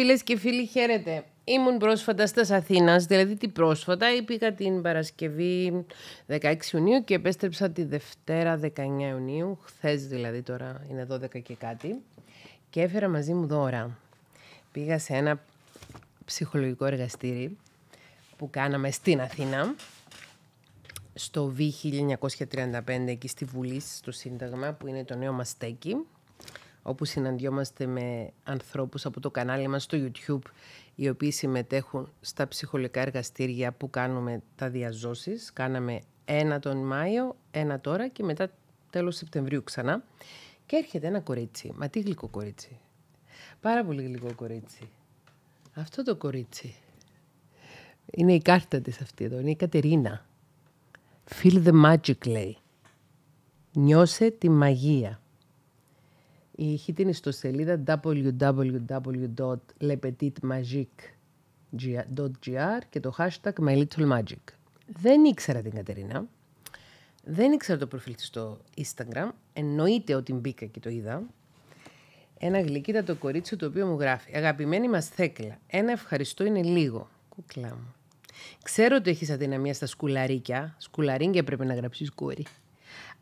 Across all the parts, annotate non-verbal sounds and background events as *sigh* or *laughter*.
Φίλες και φίλοι, χαίρετε. Ήμουν πρόσφατα στα Αθήνας, δηλαδή την πρόσφατα. Πήγα την Παρασκευή 16 Ιουνίου και επέστρεψα τη Δευτέρα 19 Ιουνίου. Χθες δηλαδή τώρα είναι 12 και κάτι. Και έφερα μαζί μου δώρα. Πήγα σε ένα ψυχολογικό εργαστήρι που κάναμε στην Αθήνα στο V1935 εκεί στη Βουλή, στο Σύνταγμα, που είναι το νέο Μαστέκι, όπου συναντιόμαστε με ανθρώπους από το κανάλι μας στο YouTube, οι οποίοι συμμετέχουν στα ψυχολογικά εργαστήρια που κάνουμε τα διαζώσεις. Κάναμε ένα τον Μάιο, ένα τώρα και μετά τέλος Σεπτεμβρίου ξανά. Και έρχεται ένα κορίτσι. Μα τι γλυκό κορίτσι. Πάρα πολύ γλυκό κορίτσι. Αυτό το κορίτσι. Είναι η κάρτα της αυτή εδώ. Είναι η Κατερίνα. Feel the magic, λέει. Νιώσε τη μαγεία. Είχε την ιστοσελίδα www.lepetitmagic.gr και το hashtag mylittlemagic. Δεν ήξερα την Κατερίνα. Δεν ήξερα το προφίλ της στο Instagram. Εννοείται ότι μπήκα και το είδα. Ένα το κορίτσι το οποίο μου γράφει. Αγαπημένη μας Θέκλα, ένα ευχαριστώ είναι λίγο. Κουκλά μου. Ξέρω ότι έχεις αδυναμία στα σκουλαρίκια. Σκουλαρίκια πρέπει να γραψείς κόρη.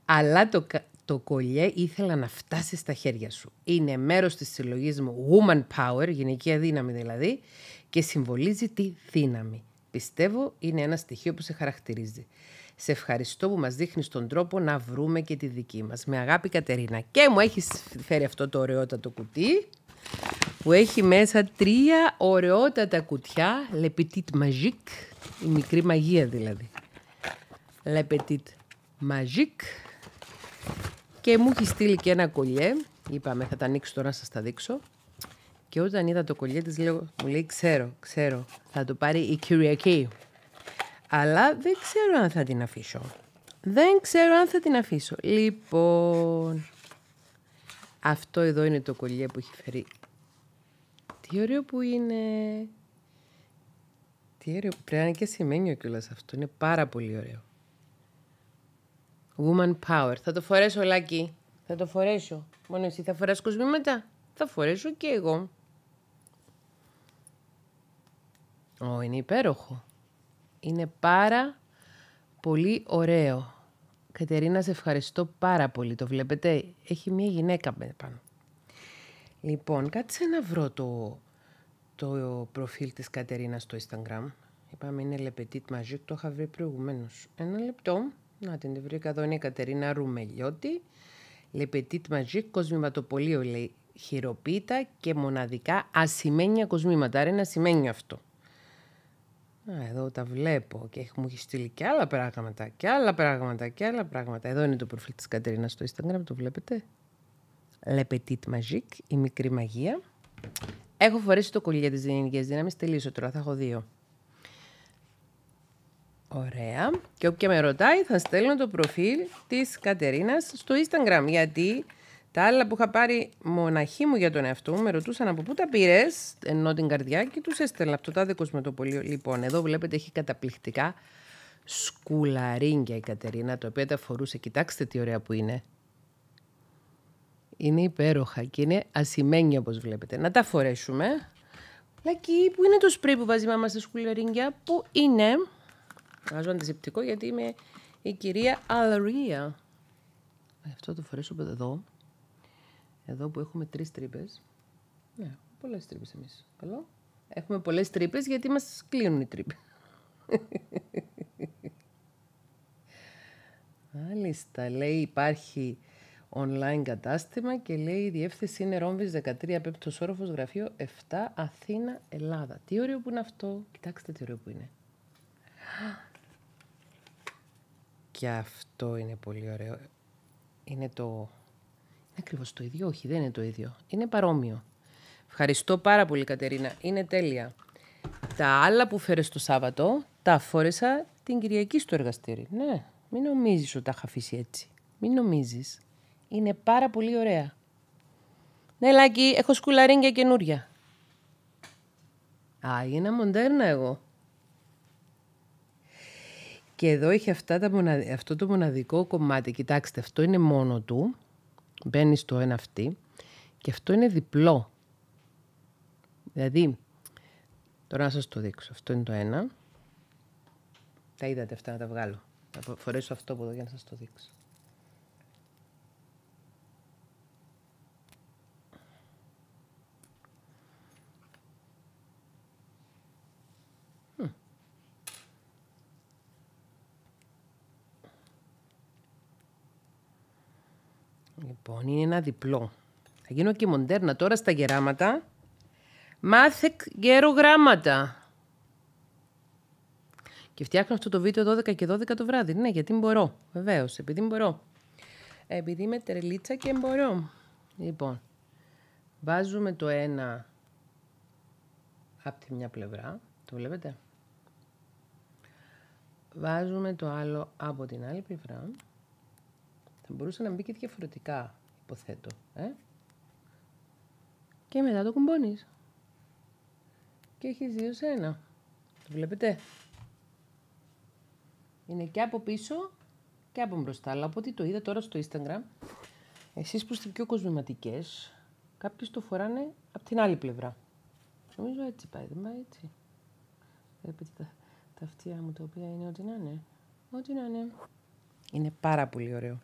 Αλλά το, το κολλιέ ήθελα να φτάσει στα χέρια σου. Είναι μέρος της συλλογής μου Woman Power, γυναικεία δύναμη δηλαδή, και συμβολίζει τη δύναμη. Πιστεύω είναι ένα στοιχείο που σε χαρακτηρίζει. Σε ευχαριστώ που μας δείχνεις τον τρόπο να βρούμε και τη δική μας. Με αγάπη Κατερίνα. Και μου έχεις φέρει αυτό το ωραιότατο κουτί που έχει μέσα τρία ωραιότατα κουτιά. Le Petit Magique, η μικρή μαγεία δηλαδή. Le Petit Magique. Και μου έχει στείλει και ένα κολλιέ. Είπαμε, θα τα ανοίξω τώρα να σας τα δείξω. Και όταν είδα το κολλιέ της, μου λέει: Ξέρω, ξέρω, θα το πάρει η Κυριακή. Αλλά δεν ξέρω αν θα την αφήσω. Δεν ξέρω αν θα την αφήσω. Λοιπόν. Αυτό εδώ είναι το κολλιέ που έχει φέρει. Τι ωραίο που είναι. Τι ωραίο. Πρέπει να είναι και σημαίνει κιόλας αυτό. Είναι πάρα πολύ ωραίο. Woman power. Θα το φορέσω, Λάκη. Θα το φορέσω. Μόνο εσύ θα φοράς κοσμήματα. Θα φορέσω και εγώ. Ω, είναι υπέροχο. Είναι πάρα πολύ ωραίο. Κατερίνα, σε ευχαριστώ πάρα πολύ. Το βλέπετε, έχει μια γυναίκα πάνω. Λοιπόν, κάτσε να βρω το, το προφίλ της Κατερίνας στο Instagram. Είπαμε είναι λεπετήτ μαζί, το είχα βρει προηγουμένως. Ένα λεπτό. Να την βρήκα εδώ είναι η Κατερίνα Ρουμελιώτη. Le Petit Magique, κοσμηματοπολείο λέει χειροποίητα και μοναδικά ασημένια κοσμήματα. Άρα είναι ασημένιο αυτό. Α, εδώ τα βλέπω και μου έχει στείλει και άλλα πράγματα και άλλα πράγματα και άλλα πράγματα. Εδώ είναι το προφίλ της Κατερίνας στο Instagram, το βλέπετε. Le Petit Magique, η μικρή μαγεία. Έχω φορέσει το κολλή για τις δυναμικές δύναμεις, τελείωσε τώρα, θα έχω δύο. Ωραία. Και όποια με ρωτάει θα στέλνω το προφίλ της Κατερίνας στο Instagram γιατί τα άλλα που είχα πάρει μοναχή μου για τον εαυτό μου με ρωτούσαν από πού τα πήρες, ενώ την καρδιά και τους έστελνα από το τάδε πολύ. Λοιπόν, εδώ βλέπετε έχει καταπληκτικά σκουλαρίνγκια η Κατερίνα, το οποίο τα φορούσε. Κοιτάξτε τι ωραία που είναι. Είναι υπέροχα και είναι ασημένια όπως βλέπετε. Να τα φορέσουμε. Λακί, πού είναι το σπρέι που ειναι το σπρι που βαζει η μάμα στα σκουλαρίνγκια, πού είναι. Βγάζω αντισηπτικό γιατί είμαι η κυρία Αλρία. Ε, αυτό το φορέσω εδώ. Εδώ που έχουμε τρεις τρύπες. Ναι, πολλές τρύπες εμείς. Καλό. Έχουμε πολλές τρύπες γιατί μας κλείνουν οι τρύπες. *laughs* Μάλιστα. Λέει υπάρχει online κατάστημα και λέει η διεύθυνση είναι Ρόμβης 13 πέπτος Όροφος Γραφείο 7 Αθήνα Ελλάδα. Τι ωραίο που είναι αυτό. Κοιτάξτε τι ωραίο που είναι. Και αυτό είναι πολύ ωραίο. Είναι το... Είναι ακριβώς το ίδιο. Όχι, δεν είναι το ίδιο. Είναι παρόμοιο. Ευχαριστώ πάρα πολύ, Κατερίνα. Είναι τέλεια. Τα άλλα που φέρες το Σάββατο, τα φόρεσα την Κυριακή στο εργαστήρι. Ναι, μην νομίζεις ότι τα είχα αφήσει έτσι. Μην νομίζεις. Είναι πάρα πολύ ωραία. Ναι, Λάκη, έχω σκουλαρίνγκια καινούρια. Α, είναι μοντέρνα εγώ. Και εδώ έχει αυτά τα αυτό το μοναδικό κομμάτι. Κοιτάξτε, αυτό είναι μόνο του. Μπαίνει στο ένα αυτή. Και αυτό είναι διπλό. Δηλαδή, τώρα να σας το δείξω. Αυτό είναι το ένα. Τα είδατε αυτά να τα βγάλω. Θα φορέσω αυτό από εδώ για να σας το δείξω. λοιπόν είναι ένα διπλό. Θα γίνω και μοντέρνα τώρα στα γεράματα. Μάθε γερογράμματα. Και φτιάχνω αυτό το βίντεο 12 και 12 το βράδυ. Ναι, γιατί μπορώ. Βεβαίως, επειδή μπορώ. Επειδή είμαι τρελίτσα και μπορώ. Λοιπόν, βάζουμε το ένα από τη μια πλευρά. Το βλέπετε. Βάζουμε το άλλο από την άλλη πλευρά. Θα μπορούσε να μπει και διαφορετικά, υποθέτω. Ε? Και μετά το κουμπώνεις. Και έχεις δύο σε ένα. Το βλέπετε. Είναι και από πίσω και από μπροστά. Αλλά από ό,τι το είδα τώρα στο Instagram, εσείς που είστε πιο κοσμηματικές, κάποιοι το φοράνε από την άλλη πλευρά. Νομίζω έτσι πάει, δεν πάει έτσι. Βλέπετε τα, τα αυτιά μου τα οποία είναι ό,τι να είναι. Ό,τι να είναι. Είναι πάρα πολύ ωραίο.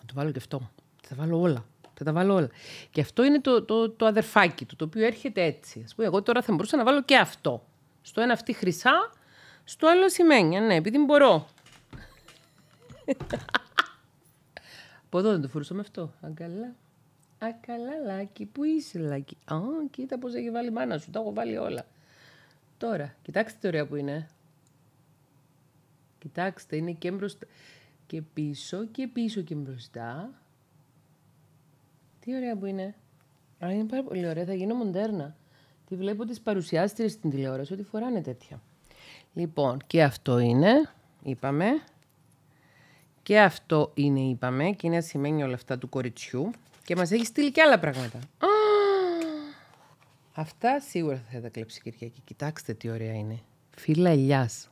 Θα το βάλω και αυτό. Θα τα βάλω όλα. Θα τα βάλω όλα. Και αυτό είναι το, το, το αδερφάκι του, το οποίο έρχεται έτσι. Ας πούμε, εγώ τώρα θα μπορούσα να βάλω και αυτό. Στο ένα αυτή χρυσά, στο άλλο σημαίνει. Ναι, επειδή μπορώ. Από εδώ δεν το φορούσα με αυτό. Αγκαλά. Ακαλαλάκι, πού είσαι, λάκι. κοίτα πώς έχει βάλει η μάνα σου. Τα έχω βάλει όλα. Τώρα, κοιτάξτε τι ωραία που είναι. Κοιτάξτε, είναι και μπροστά και πίσω και πίσω και μπροστά. Τι ωραία που είναι. Αλλά είναι πάρα πολύ ωραία. Θα γίνω μοντέρνα. Τη βλέπω τις παρουσιάστρες στην τηλεόραση ότι φοράνε τέτοια. Λοιπόν, και αυτό είναι, είπαμε. Και αυτό είναι, είπαμε. Και είναι σημαίνει όλα αυτά του κοριτσιού. Και μας έχει στείλει και άλλα πράγματα. αυτά σίγουρα θα τα κλέψει η Κυριακή. Κοιτάξτε τι ωραία είναι. Φίλα ελιάς.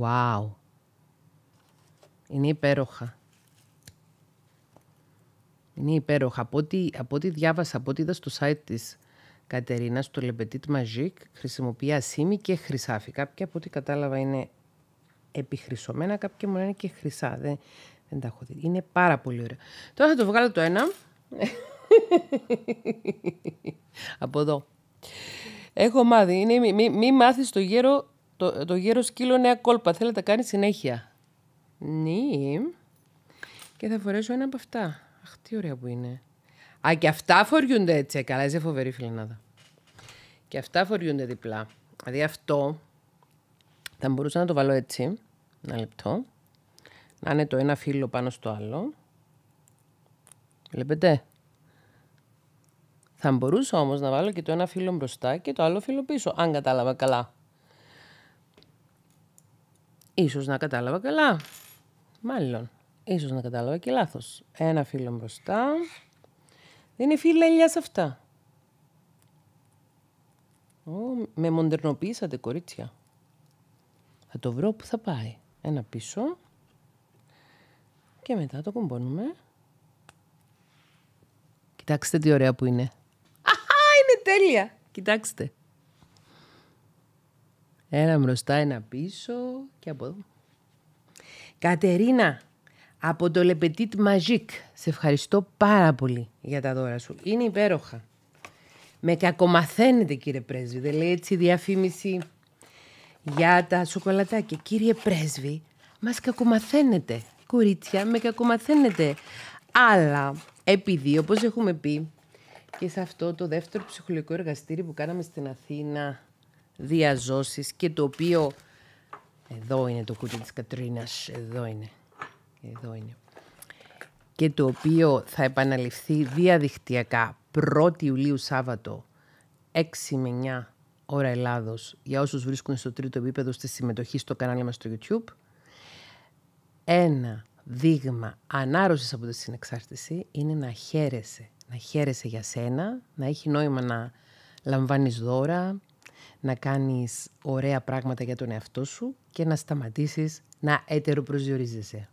Wow. Είναι υπέροχα. Είναι υπέροχα. Από ό,τι, από διάβασα, από ό,τι είδα στο site της Κατερίνας, το Le Petit Magique, χρησιμοποιεί ασήμι και χρυσάφι. Κάποια από ό,τι κατάλαβα είναι επιχρυσωμένα, κάποια μου είναι και χρυσά. Δεν, τα έχω δει. Είναι πάρα πολύ ωραία. Τώρα θα το βγάλω το ένα. *laughs* από εδώ. Έχω μάθει. Είναι, μη, μη, μάθεις το γέρο, το, το γέρο σκύλο νέα κόλπα. Θέλετε να κάνει συνέχεια. Ναι. Και θα φορέσω ένα από αυτά. Αχ, τι ωραία που είναι. Α, και αυτά φοριούνται έτσι. Ε, καλά, είσαι φοβερή φιλενάδα. Και αυτά φοριούνται διπλά. Δηλαδή αυτό θα μπορούσα να το βάλω έτσι. Ένα λεπτό. Να είναι το ένα φύλλο πάνω στο άλλο. Βλέπετε. Θα μπορούσα όμως να βάλω και το ένα φύλλο μπροστά και το άλλο φύλλο πίσω, αν κατάλαβα καλά. Ίσως να κατάλαβα καλά. Μάλλον. Ίσως να κατάλαβα και λάθος. Ένα φίλο μπροστά. Δεν είναι φύλλα ελιά αυτά. με μοντερνοποιήσατε κορίτσια. Θα το βρω που θα πάει. Ένα πίσω. Και μετά το κουμπώνουμε. Κοιτάξτε τι ωραία που είναι. Αχα, είναι τέλεια. Κοιτάξτε. Ένα μπροστά, ένα πίσω και από εδώ. Κατερίνα, από το Le Petit Magique. Σε ευχαριστώ πάρα πολύ για τα δώρα σου. Είναι υπέροχα. Με κακομαθαίνετε κύριε πρέσβη. Δεν λέει έτσι διαφήμιση για τα σοκολατάκια. Κύριε πρέσβη, μας κακομαθαίνετε. Κορίτσια, με κακομαθαίνετε. Αλλά επειδή, όπως έχουμε πει και σε αυτό το δεύτερο ψυχολογικό εργαστήρι που κάναμε στην Αθήνα, διαζώσεις και το οποίο εδώ είναι το κούτι της Κατρίνας, εδώ είναι. Εδώ είναι. Και το οποίο θα επαναληφθεί διαδικτυακά 1η Ιουλίου Σάββατο 6 με 9 ώρα Ελλάδος για όσους βρίσκουν στο τρίτο επίπεδο στη συμμετοχή στο κανάλι μας στο YouTube. Ένα δείγμα ανάρρωσης από τη συνεξάρτηση είναι να χαίρεσαι. Να χαίρεσαι για σένα, να έχει νόημα να λαμβάνεις δώρα, να κάνεις ωραία πράγματα για τον εαυτό σου και να σταματήσεις να έτερο ετεροπροσδιορίζεσαι.